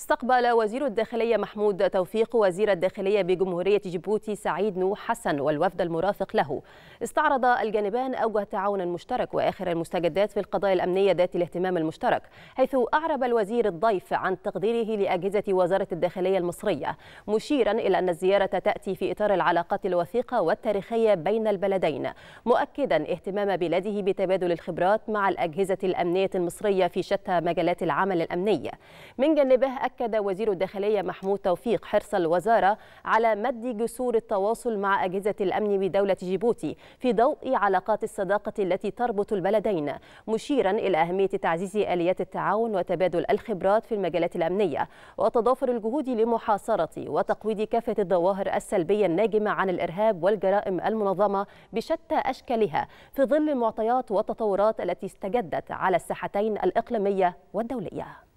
استقبل وزير الداخلية محمود توفيق وزير الداخلية بجمهورية جيبوتي سعيد نوح حسن والوفد المرافق له استعرض الجانبان أوجه تعاون مشترك وآخر المستجدات في القضايا الأمنية ذات الاهتمام المشترك حيث أعرب الوزير الضيف عن تقديره لأجهزة وزارة الداخلية المصرية مشيرا إلى أن الزيارة تأتي في إطار العلاقات الوثيقة والتاريخية بين البلدين مؤكدا اهتمام بلاده بتبادل الخبرات مع الأجهزة الأمنية المصرية في شتى مجالات العمل الأمني من جانبه أكد وزير الداخلية محمود توفيق حرص الوزارة على مد جسور التواصل مع أجهزة الأمن بدولة جيبوتي في ضوء علاقات الصداقة التي تربط البلدين مشيرا إلى أهمية تعزيز آليات التعاون وتبادل الخبرات في المجالات الأمنية وتضافر الجهود لمحاصرة وتقويض كافة الظواهر السلبية الناجمة عن الإرهاب والجرائم المنظمة بشتى أشكالها في ظل المعطيات والتطورات التي استجدت على الساحتين الإقليمية والدولية